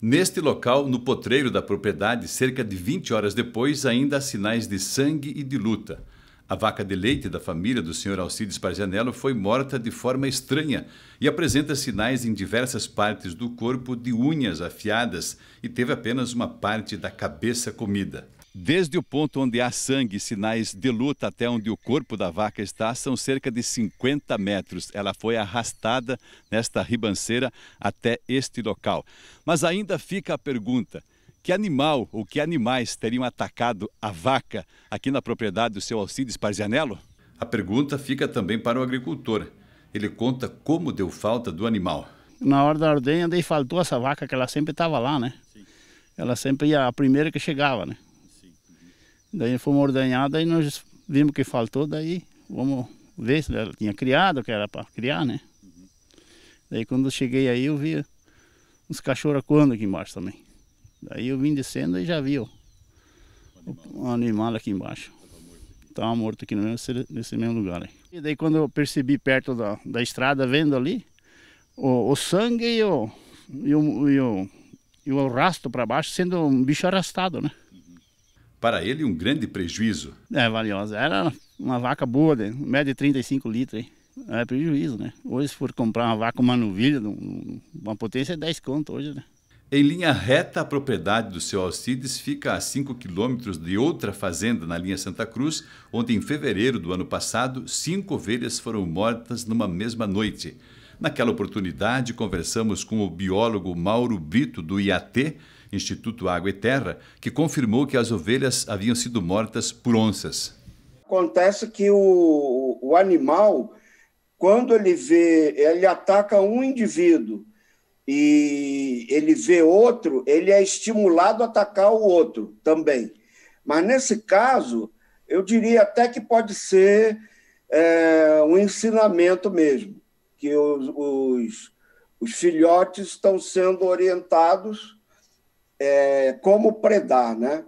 Neste local, no potreiro da propriedade, cerca de 20 horas depois, ainda há sinais de sangue e de luta. A vaca de leite da família do Sr. Alcides Parzianello foi morta de forma estranha e apresenta sinais em diversas partes do corpo de unhas afiadas e teve apenas uma parte da cabeça comida. Desde o ponto onde há sangue sinais de luta até onde o corpo da vaca está, são cerca de 50 metros. Ela foi arrastada nesta ribanceira até este local. Mas ainda fica a pergunta: que animal ou que animais teriam atacado a vaca aqui na propriedade do seu Alcides Parzianello? A pergunta fica também para o agricultor. Ele conta como deu falta do animal. Na hora da ordenha, daí faltou essa vaca que ela sempre estava lá, né? Sim. Ela sempre ia a primeira que chegava, né? Daí fomos ordenhados e nós vimos que faltou, daí vamos ver se ela tinha criado, que era para criar, né? Uhum. Daí quando eu cheguei aí eu vi uns cachorros quando aqui embaixo também. Daí eu vim descendo e já vi ó, o animal, o animal aqui embaixo. Estava morto aqui no mesmo, nesse mesmo lugar aí. E daí quando eu percebi perto da, da estrada, vendo ali, o, o sangue e o, e o, e o, e o rastro para baixo, sendo um bicho arrastado, né? Para ele, um grande prejuízo. É, valiosa. Era uma vaca boa, né? média de 35 litros. Hein? É prejuízo, né? Hoje, se for comprar uma vaca, uma nuvilha, uma potência é 10 conto hoje, né? Em linha reta, a propriedade do seu Alcides fica a 5 quilômetros de outra fazenda na linha Santa Cruz, onde em fevereiro do ano passado, cinco ovelhas foram mortas numa mesma noite. Naquela oportunidade, conversamos com o biólogo Mauro Brito, do IAT, Instituto Água e Terra, que confirmou que as ovelhas haviam sido mortas por onças. Acontece que o, o animal, quando ele vê, ele ataca um indivíduo e ele vê outro, ele é estimulado a atacar o outro também. Mas nesse caso, eu diria até que pode ser é, um ensinamento mesmo que os, os, os filhotes estão sendo orientados é, como predar, né?